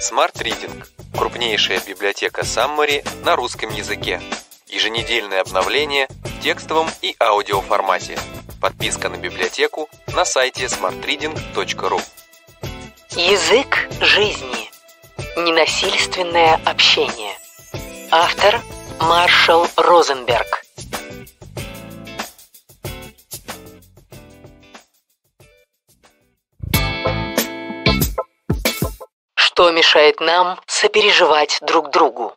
Smart Reading – крупнейшая библиотека Саммари на русском языке. Еженедельное обновление в текстовом и аудиоформате. Подписка на библиотеку на сайте smartreading.ru Язык жизни. Ненасильственное общение. Автор Маршал Розенберг. что мешает нам сопереживать друг другу.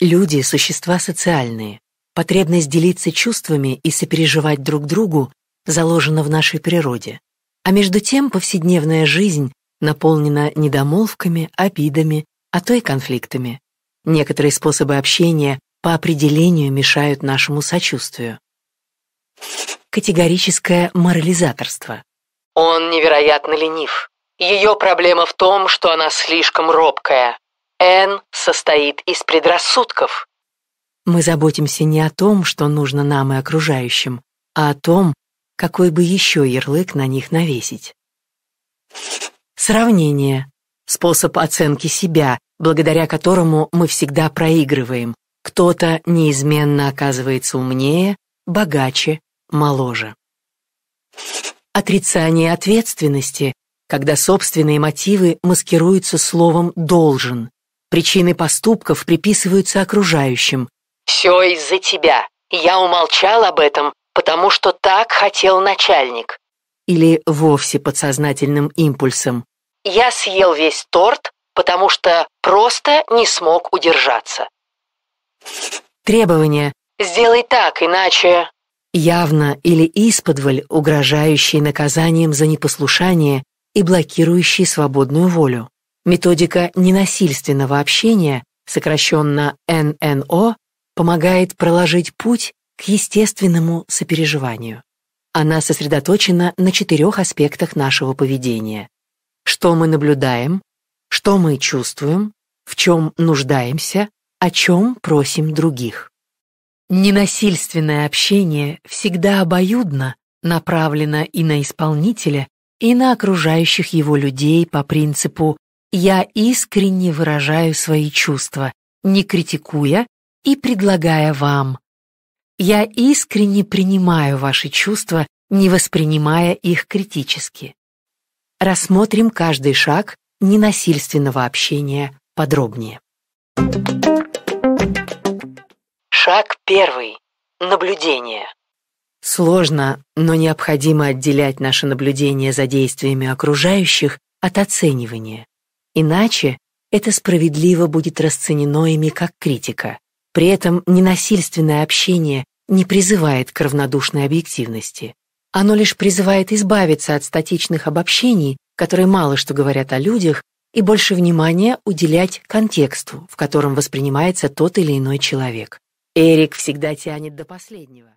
Люди – существа социальные. Потребность делиться чувствами и сопереживать друг другу заложена в нашей природе. А между тем повседневная жизнь наполнена недомолвками, обидами, а то и конфликтами. Некоторые способы общения по определению мешают нашему сочувствию. Категорическое морализаторство. Он невероятно ленив. Ее проблема в том, что она слишком робкая. Н состоит из предрассудков. Мы заботимся не о том, что нужно нам и окружающим, а о том, какой бы еще ярлык на них навесить. Сравнение. Способ оценки себя, благодаря которому мы всегда проигрываем. Кто-то неизменно оказывается умнее, богаче, моложе. Отрицание ответственности когда собственные мотивы маскируются словом «должен». Причины поступков приписываются окружающим. «Все из-за тебя. Я умолчал об этом, потому что так хотел начальник». Или вовсе подсознательным импульсом. «Я съел весь торт, потому что просто не смог удержаться». Требования «Сделай так, иначе...» Явно или исподволь, угрожающий наказанием за непослушание и блокирующие свободную волю. Методика ненасильственного общения, сокращенно ННО, помогает проложить путь к естественному сопереживанию. Она сосредоточена на четырех аспектах нашего поведения. Что мы наблюдаем, что мы чувствуем, в чем нуждаемся, о чем просим других. Ненасильственное общение всегда обоюдно направлено и на исполнителя, и на окружающих его людей по принципу «я искренне выражаю свои чувства, не критикуя и предлагая вам». «Я искренне принимаю ваши чувства, не воспринимая их критически». Рассмотрим каждый шаг ненасильственного общения подробнее. Шаг первый. Наблюдение. Сложно, но необходимо отделять наше наблюдение за действиями окружающих от оценивания. Иначе это справедливо будет расценено ими как критика. При этом ненасильственное общение не призывает к равнодушной объективности. Оно лишь призывает избавиться от статичных обобщений, которые мало что говорят о людях, и больше внимания уделять контексту, в котором воспринимается тот или иной человек. Эрик всегда тянет до последнего.